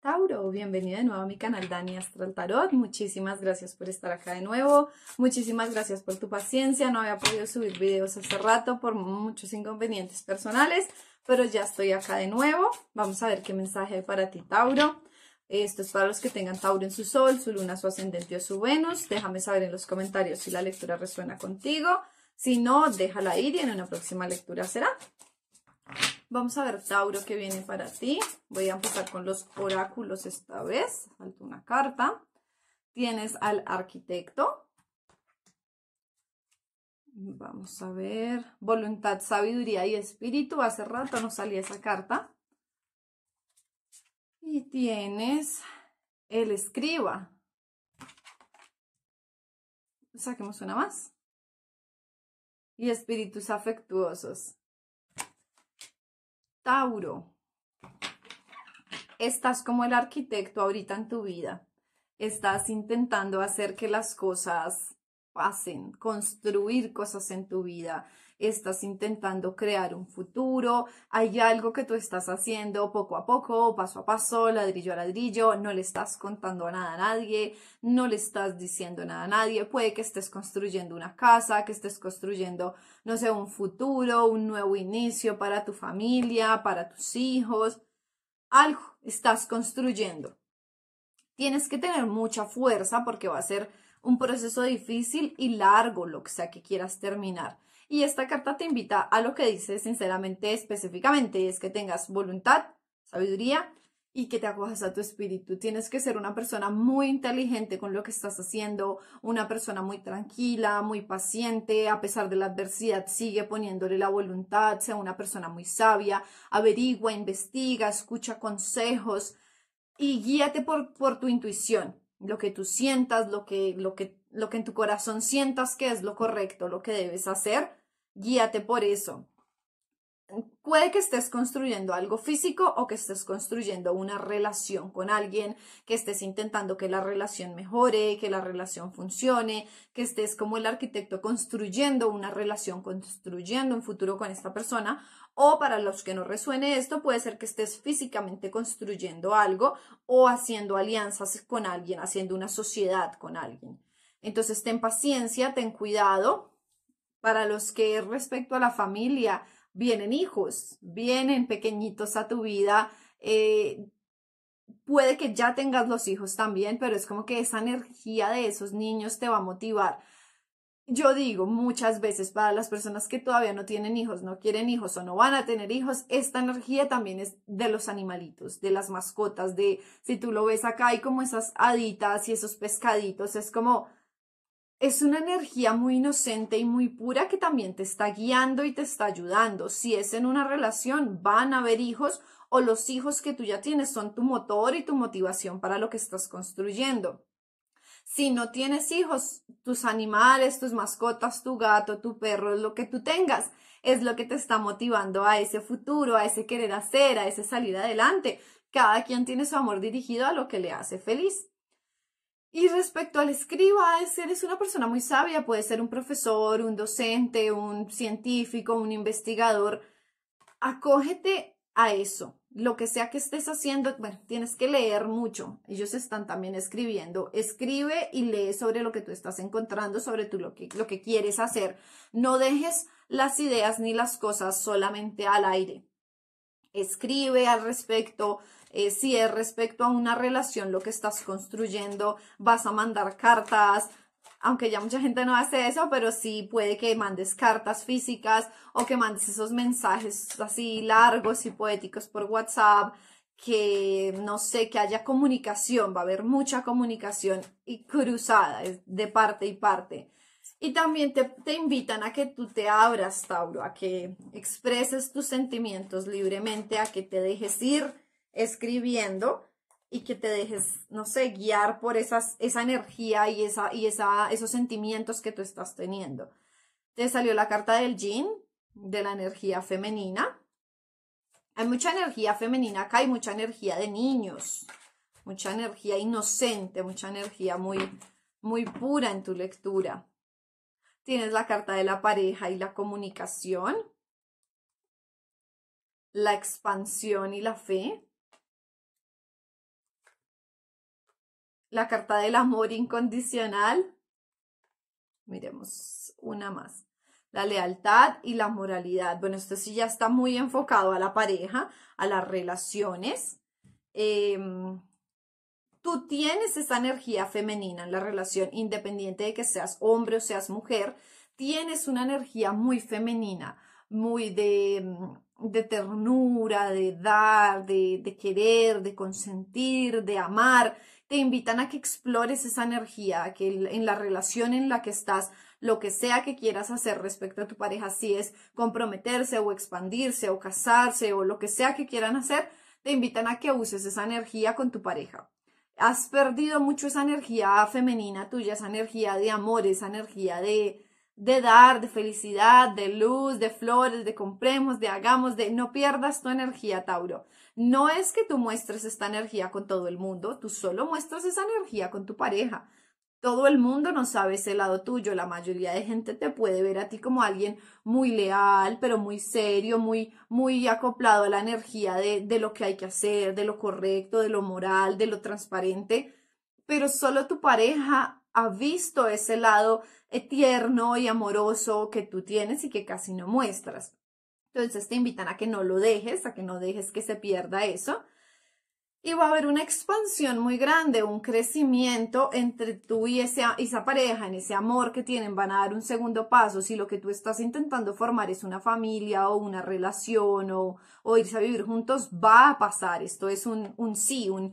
Tauro, bienvenido de nuevo a mi canal Dani Astral Tarot. Muchísimas gracias por estar acá de nuevo. Muchísimas gracias por tu paciencia. No había podido subir videos hace rato por muchos inconvenientes personales, pero ya estoy acá de nuevo. Vamos a ver qué mensaje hay para ti, Tauro. Esto es para los que tengan Tauro en su sol, su luna, su ascendente o su Venus. Déjame saber en los comentarios si la lectura resuena contigo. Si no, déjala ir y en una próxima lectura será. Vamos a ver, Tauro, qué viene para ti. Voy a empezar con los oráculos esta vez. Falta una carta. Tienes al arquitecto. Vamos a ver. Voluntad, sabiduría y espíritu. Hace rato no salía esa carta. Y tienes el escriba. Saquemos una más. Y espíritus afectuosos. Tauro, estás como el arquitecto ahorita en tu vida. Estás intentando hacer que las cosas pasen, construir cosas en tu vida, estás intentando crear un futuro, hay algo que tú estás haciendo poco a poco, paso a paso, ladrillo a ladrillo, no le estás contando nada a nadie, no le estás diciendo nada a nadie, puede que estés construyendo una casa, que estés construyendo, no sé, un futuro, un nuevo inicio para tu familia, para tus hijos, algo estás construyendo. Tienes que tener mucha fuerza porque va a ser un proceso difícil y largo, lo que sea que quieras terminar. Y esta carta te invita a lo que dice sinceramente, específicamente, es que tengas voluntad, sabiduría y que te acojas a tu espíritu. Tienes que ser una persona muy inteligente con lo que estás haciendo, una persona muy tranquila, muy paciente, a pesar de la adversidad, sigue poniéndole la voluntad, sea una persona muy sabia, averigua, investiga, escucha consejos y guíate por, por tu intuición, lo que tú sientas, lo que, lo, que, lo que en tu corazón sientas que es lo correcto, lo que debes hacer Guíate por eso. Puede que estés construyendo algo físico o que estés construyendo una relación con alguien, que estés intentando que la relación mejore, que la relación funcione, que estés como el arquitecto construyendo una relación, construyendo un futuro con esta persona. O para los que no resuene esto, puede ser que estés físicamente construyendo algo o haciendo alianzas con alguien, haciendo una sociedad con alguien. Entonces, ten paciencia, ten cuidado, para los que respecto a la familia, vienen hijos, vienen pequeñitos a tu vida. Eh, puede que ya tengas los hijos también, pero es como que esa energía de esos niños te va a motivar. Yo digo muchas veces para las personas que todavía no tienen hijos, no quieren hijos o no van a tener hijos, esta energía también es de los animalitos, de las mascotas, de si tú lo ves acá hay como esas haditas y esos pescaditos, es como es una energía muy inocente y muy pura que también te está guiando y te está ayudando. Si es en una relación, van a haber hijos o los hijos que tú ya tienes son tu motor y tu motivación para lo que estás construyendo. Si no tienes hijos, tus animales, tus mascotas, tu gato, tu perro, lo que tú tengas, es lo que te está motivando a ese futuro, a ese querer hacer, a ese salir adelante. Cada quien tiene su amor dirigido a lo que le hace feliz. Y respecto al escriba, eres una persona muy sabia, puede ser un profesor, un docente, un científico, un investigador. Acógete a eso. Lo que sea que estés haciendo, bueno, tienes que leer mucho. Ellos están también escribiendo. Escribe y lee sobre lo que tú estás encontrando, sobre lo que quieres hacer. No dejes las ideas ni las cosas solamente al aire. Escribe al respecto, eh, si es respecto a una relación lo que estás construyendo, vas a mandar cartas, aunque ya mucha gente no hace eso, pero sí puede que mandes cartas físicas o que mandes esos mensajes así largos y poéticos por WhatsApp, que no sé, que haya comunicación, va a haber mucha comunicación y cruzada de parte y parte. Y también te, te invitan a que tú te abras, Tauro, a que expreses tus sentimientos libremente, a que te dejes ir escribiendo y que te dejes, no sé, guiar por esas, esa energía y, esa, y esos sentimientos que tú estás teniendo. Te salió la carta del yin, de la energía femenina. Hay mucha energía femenina acá, hay mucha energía de niños, mucha energía inocente, mucha energía muy, muy pura en tu lectura. Tienes la carta de la pareja y la comunicación, la expansión y la fe la carta del amor incondicional. Miremos una más. La lealtad y la moralidad. Bueno, esto sí ya está muy enfocado a la pareja, a las relaciones. Em, tú tienes esa energía femenina en la relación, independiente de que seas hombre o seas mujer, tienes una energía muy femenina, muy de, mm, de ternura, de dar, de, de querer, de consentir, de amar te invitan a que explores esa energía, que en la relación en la que estás, lo que sea que quieras hacer respecto a tu pareja, si es comprometerse o expandirse o casarse o lo que sea que quieran hacer, te invitan a que uses esa energía con tu pareja. Has perdido mucho esa energía femenina tuya, esa energía de amor, esa energía de, de dar, de felicidad, de luz, de flores, de compremos, de hagamos, de no pierdas tu energía, Tauro. No es que tú muestres esta energía con todo el mundo, tú solo muestras esa energía con tu pareja. Todo el mundo no sabe ese lado tuyo, la mayoría de gente te puede ver a ti como alguien muy leal, pero muy serio, muy, muy acoplado a la energía de, de lo que hay que hacer, de lo correcto, de lo moral, de lo transparente, pero solo tu pareja ha visto ese lado tierno y amoroso que tú tienes y que casi no muestras. Entonces te invitan a que no lo dejes, a que no dejes que se pierda eso. Y va a haber una expansión muy grande, un crecimiento entre tú y esa, esa pareja, en ese amor que tienen, van a dar un segundo paso. Si lo que tú estás intentando formar es una familia o una relación o, o irse a vivir juntos, va a pasar. Esto es un, un sí, un,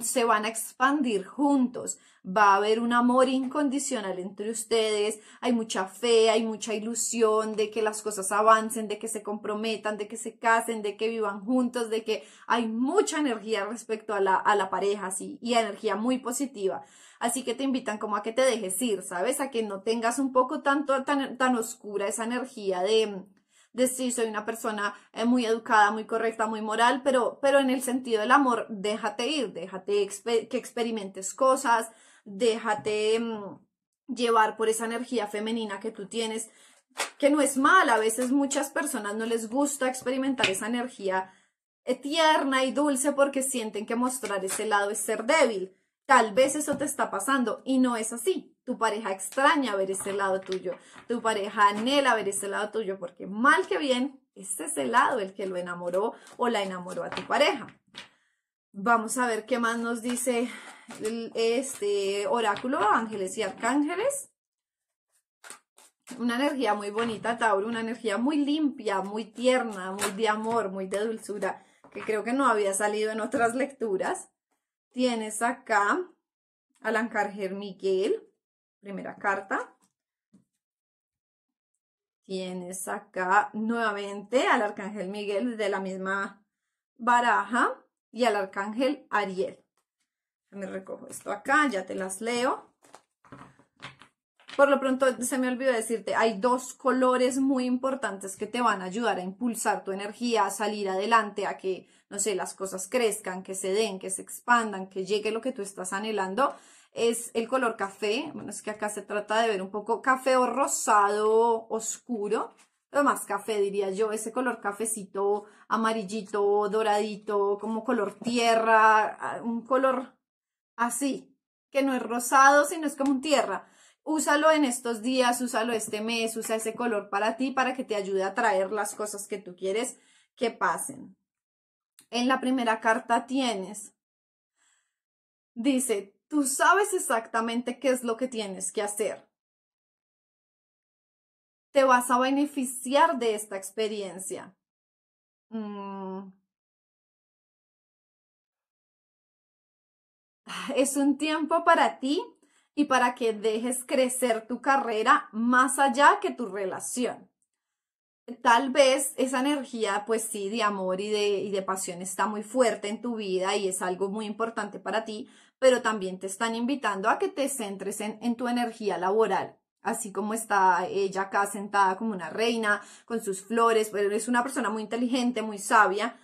se van a expandir juntos, va a haber un amor incondicional entre ustedes, hay mucha fe, hay mucha ilusión de que las cosas avancen, de que se comprometan, de que se casen, de que vivan juntos, de que hay mucha energía respecto a la, pareja, sí, y energía muy positiva. Así que te invitan como a que te dejes ir, ¿sabes? A que no tengas un poco tanto, tan, tan oscura esa energía de de soy una persona eh, muy educada, muy correcta, muy moral, pero, pero en el sentido del amor, déjate ir, déjate que experimentes cosas, déjate mm, llevar por esa energía femenina que tú tienes, que no es mala, a veces muchas personas no les gusta experimentar esa energía eh, tierna y dulce porque sienten que mostrar ese lado es ser débil. Tal vez eso te está pasando y no es así. Tu pareja extraña ver ese lado tuyo. Tu pareja anhela ver ese lado tuyo porque mal que bien, este es el lado el que lo enamoró o la enamoró a tu pareja. Vamos a ver qué más nos dice este oráculo, ángeles y arcángeles. Una energía muy bonita, Tauro, una energía muy limpia, muy tierna, muy de amor, muy de dulzura, que creo que no había salido en otras lecturas. Tienes acá al Arcángel Miguel, primera carta. Tienes acá nuevamente al Arcángel Miguel de la misma baraja y al Arcángel Ariel. Me recojo esto acá, ya te las leo. Por lo pronto, se me olvidó decirte, hay dos colores muy importantes que te van a ayudar a impulsar tu energía, a salir adelante, a que, no sé, las cosas crezcan, que se den, que se expandan, que llegue lo que tú estás anhelando. Es el color café, bueno, es que acá se trata de ver un poco café o rosado oscuro, lo más café diría yo, ese color cafecito, amarillito, doradito, como color tierra, ah, un color así, que no es rosado, sino es como un tierra úsalo en estos días, úsalo este mes, usa ese color para ti, para que te ayude a traer las cosas que tú quieres que pasen. En la primera carta tienes, dice, tú sabes exactamente qué es lo que tienes que hacer. Te vas a beneficiar de esta experiencia. Mm. Es un tiempo para ti y para que dejes crecer tu carrera más allá que tu relación. Tal vez esa energía, pues sí, de amor y de, y de pasión está muy fuerte en tu vida y es algo muy importante para ti, pero también te están invitando a que te centres en, en tu energía laboral, así como está ella acá sentada como una reina, con sus flores, pero es una persona muy inteligente, muy sabia.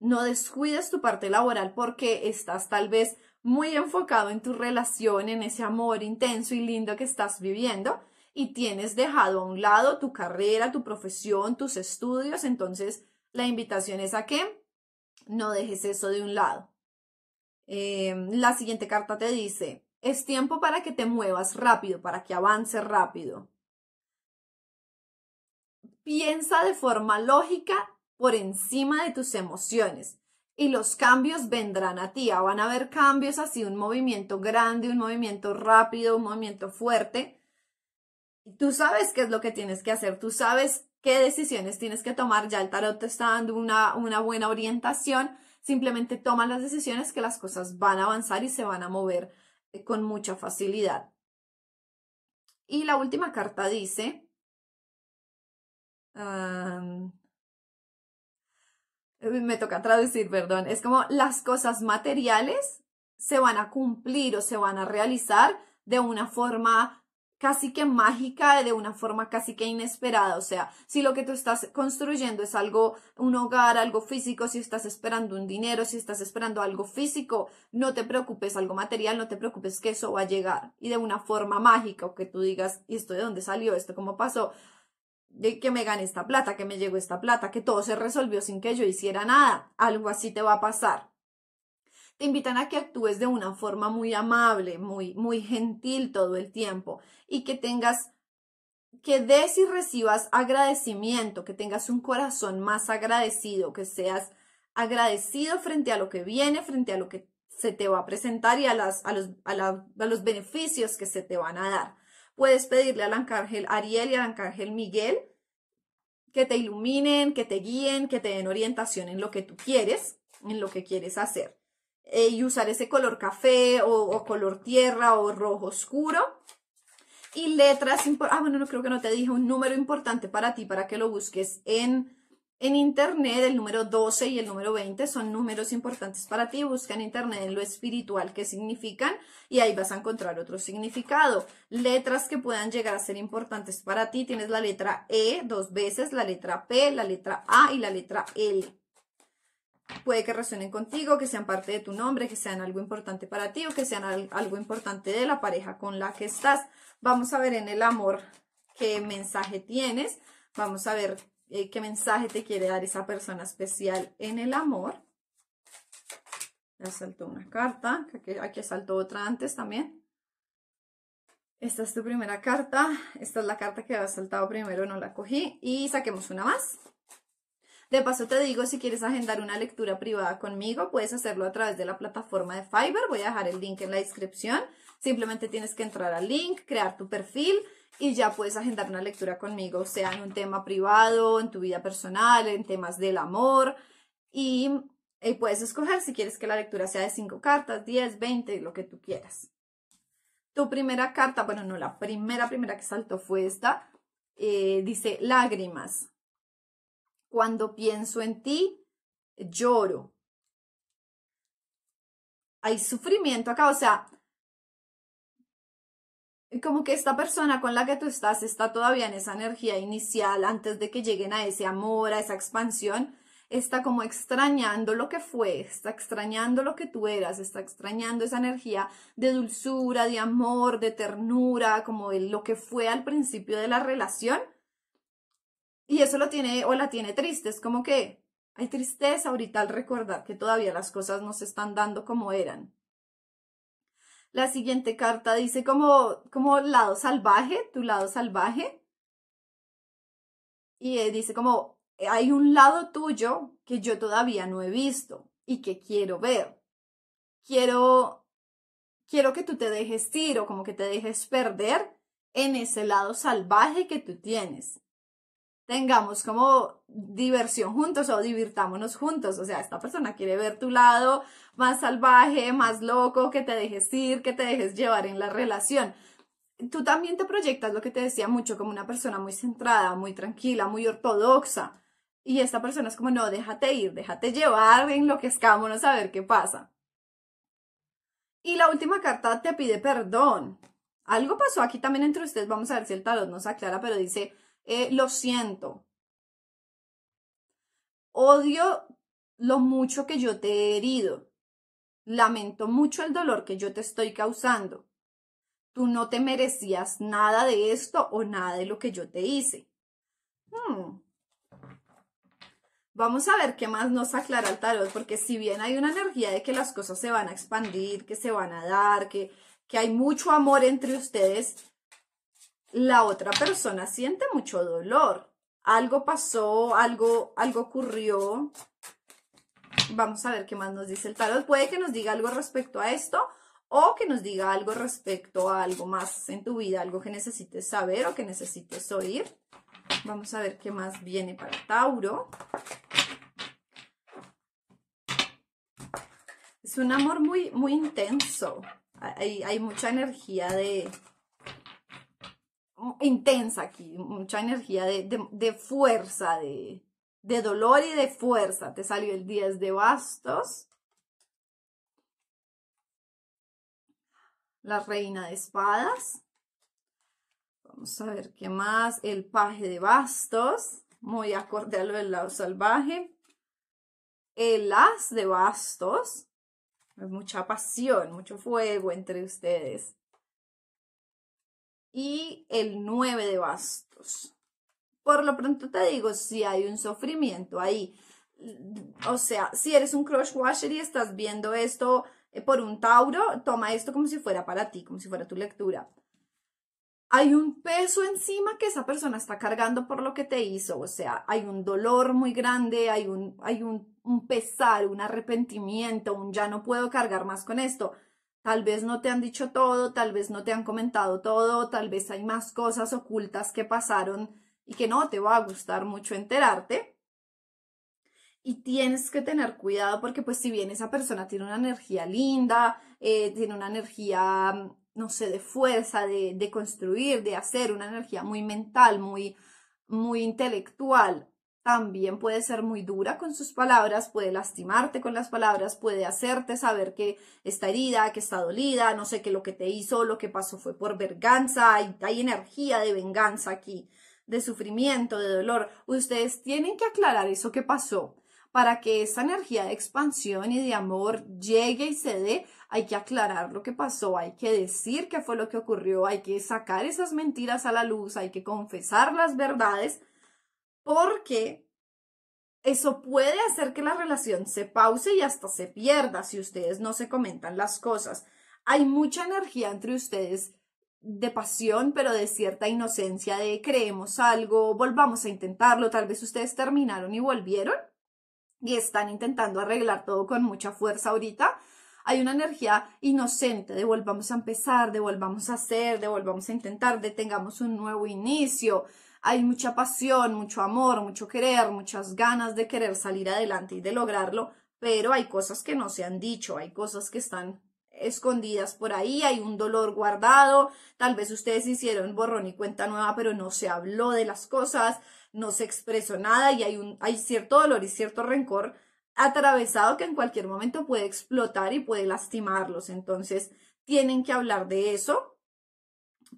No descuides tu parte laboral porque estás tal vez muy enfocado en tu relación, en ese amor intenso y lindo que estás viviendo y tienes dejado a un lado tu carrera, tu profesión, tus estudios, entonces la invitación es a que no dejes eso de un lado. Eh, la siguiente carta te dice, es tiempo para que te muevas rápido, para que avances rápido. Piensa de forma lógica por encima de tus emociones y los cambios vendrán a ti. Ah, van a haber cambios así, un movimiento grande, un movimiento rápido, un movimiento fuerte. Tú sabes qué es lo que tienes que hacer, tú sabes qué decisiones tienes que tomar. Ya el tarot te está dando una, una buena orientación. Simplemente toma las decisiones que las cosas van a avanzar y se van a mover eh, con mucha facilidad. Y la última carta dice, eh, me toca traducir, perdón, es como las cosas materiales se van a cumplir o se van a realizar de una forma casi que mágica, de una forma casi que inesperada. O sea, si lo que tú estás construyendo es algo, un hogar, algo físico, si estás esperando un dinero, si estás esperando algo físico, no te preocupes, algo material, no te preocupes que eso va a llegar y de una forma mágica o que tú digas, ¿y esto de dónde salió? ¿Esto cómo pasó? de que me gane esta plata, que me llegó esta plata, que todo se resolvió sin que yo hiciera nada. Algo así te va a pasar. Te invitan a que actúes de una forma muy amable, muy, muy gentil todo el tiempo y que tengas, que des y recibas agradecimiento, que tengas un corazón más agradecido, que seas agradecido frente a lo que viene, frente a lo que se te va a presentar y a, las, a, los, a los beneficios que se te van a dar puedes pedirle al Arcángel Ariel y al Arcángel Miguel que te iluminen, que te guíen, que te den orientación en lo que tú quieres, en lo que quieres hacer. Eh, y usar ese color café o, color tierra o rojo oscuro. Y letras, ah bueno, no creo que no te dije un número importante para ti, para que lo busques en en Internet, el número 12 y el número 20 son números importantes para ti. Busca en Internet en lo espiritual que significan y ahí vas a encontrar otro significado. Letras que puedan llegar a ser importantes para ti. Tienes la letra E dos veces, la letra P, la letra A y la letra L. Puede que resuenen contigo, que sean parte de tu nombre, que sean algo importante para ti o que sean algo importante de la pareja con la que estás. Vamos a ver en el amor qué mensaje tienes. Vamos a ver eh, qué mensaje te quiere dar esa persona especial en el amor. Ya saltó una carta, aquí, aquí saltó otra antes también. Esta es tu primera carta, esta es la carta que había saltado primero, no la cogí. Y saquemos una más. De paso te digo, si quieres agendar una lectura privada conmigo, puedes hacerlo a través de la plataforma de Fiverr. Voy a dejar el link en la descripción. Simplemente tienes que entrar al link, crear tu perfil y ya puedes agendar una lectura conmigo, sea en un tema privado, en tu vida personal, en temas del amor y, eh, puedes escoger si quieres que la lectura sea de cinco cartas, diez, veinte, lo que tú quieras. Tu primera carta, bueno, no, la primera, primera que saltó fue esta, eh, dice lágrimas. Cuando pienso en ti, lloro. Hay sufrimiento acá, o sea, como que esta persona con la que tú estás está todavía en esa energía inicial antes de que lleguen a ese amor, a esa expansión, está como extrañando lo que fue, está extrañando lo que tú eras, está extrañando esa energía de dulzura, de amor, de ternura, como lo que fue al principio de la relación. Y eso lo tiene o la tiene triste, es como que hay tristeza ahorita al recordar que todavía las cosas no se están dando como eran. La siguiente carta dice como, como lado salvaje, tu lado salvaje. Y eh, dice como hay un lado tuyo que yo todavía no he visto y que quiero ver. Quiero, quiero que tú te dejes ir o como que te dejes perder en ese lado salvaje que tú tienes tengamos como diversión juntos o divirtámonos juntos. O sea, esta persona quiere ver tu lado más salvaje, más loco, que te dejes ir, que te dejes llevar en la relación. Tú también te proyectas lo que te decía mucho como una persona muy centrada, muy tranquila, muy ortodoxa. Y esta persona es como, no, déjate ir, déjate llevar, enloquezcámonos a ver qué pasa. Y la última carta te pide perdón. Algo pasó aquí también entre ustedes, vamos a ver si el tarot nos aclara, pero dice, eh, lo siento. Odio lo mucho que yo te he herido. Lamento mucho el dolor que yo te estoy causando. Tú no te merecías nada de esto o nada de lo que yo te hice. Hmm. Vamos a ver qué más nos aclara el tarot, porque si bien hay una energía de que las cosas se van a expandir, que se van a dar, que, que hay mucho amor entre ustedes, la otra persona siente mucho dolor. Algo pasó, algo, algo ocurrió. Vamos a ver qué más nos dice el tarot. Puede que nos diga algo respecto a esto o que nos diga algo respecto a algo más en tu vida, algo que necesites saber o que necesites oír. Vamos a ver qué más viene para Tauro. Es un amor muy, muy intenso. hay mucha energía de, intensa aquí, mucha energía de, de, fuerza, de, de dolor y de fuerza. Te salió el 10 de bastos. La reina de espadas. Vamos a ver qué más. El paje de bastos. Muy acorde al del lado salvaje. El as de bastos. mucha pasión, mucho fuego entre ustedes y el 9 de bastos. Por lo pronto te digo, si hay un sufrimiento ahí, o sea, si eres un crush washer y estás viendo esto eh, por un Tauro, toma esto como si fuera para ti, como si fuera tu lectura. Hay un peso encima que esa persona está cargando por lo que te hizo, o sea, hay un dolor muy grande, hay un, hay un, un pesar, un arrepentimiento, un ya no puedo cargar más con esto Tal vez no te han dicho todo, tal vez no te han comentado todo, tal vez hay más cosas ocultas que pasaron y que no te va a gustar mucho enterarte. Y tienes que tener cuidado porque pues si bien esa persona tiene una energía linda, eh, tiene una energía, mm, no sé, de fuerza, de, de construir, de hacer, una energía muy mental, muy, muy intelectual, también puede ser muy dura con sus palabras, puede lastimarte con las palabras, puede hacerte saber que está herida, que está dolida, no sé, qué lo que te hizo, lo que pasó fue por venganza, hay, hay energía de venganza aquí, de sufrimiento, de dolor. Ustedes tienen que aclarar eso que pasó para que esa energía de expansión y de amor llegue y se dé, hay que aclarar lo que pasó, hay que decir qué fue lo que ocurrió, hay que sacar esas mentiras a la luz, hay que confesar las verdades porque eso puede hacer que la relación se pause y hasta se pierda si ustedes no se comentan las cosas. Hay mucha energía entre ustedes de pasión, pero de cierta inocencia de creemos algo, volvamos a intentarlo, tal vez ustedes terminaron y volvieron y están intentando arreglar todo con mucha fuerza ahorita. Hay una energía inocente de volvamos a empezar, de volvamos a hacer, de volvamos a intentar, de tengamos un nuevo inicio hay mucha pasión, mucho amor, mucho querer, muchas ganas de querer salir adelante y de lograrlo, pero hay cosas que no se han dicho, hay cosas que están escondidas por ahí, hay un dolor guardado, tal vez ustedes hicieron borrón y cuenta nueva, pero no se habló de las cosas, no se expresó nada y hay, un, hay cierto dolor y cierto rencor atravesado que en cualquier momento puede explotar y puede lastimarlos. Entonces, tienen que hablar de eso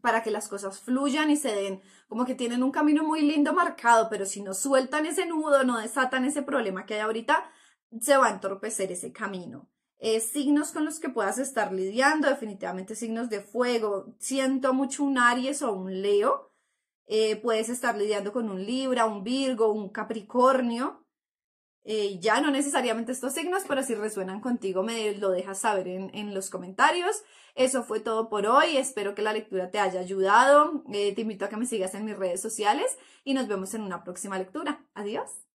para que las cosas fluyan y se den como que tienen un camino muy lindo marcado, pero si no sueltan ese nudo, no desatan ese problema que hay ahorita, se va a entorpecer ese camino. signos con los que puedas estar lidiando, definitivamente signos de fuego. Siento mucho un Aries o un Leo. Eh, puedes estar lidiando con un Libra, un Virgo, un Capricornio. Eh, ya no necesariamente estos signos, pero si resuenan contigo me lo dejas saber en, los comentarios. Eso fue todo por hoy, espero que la lectura te haya ayudado, eh, te invito a que me sigas en mis redes sociales y nos vemos en una próxima lectura. Adiós.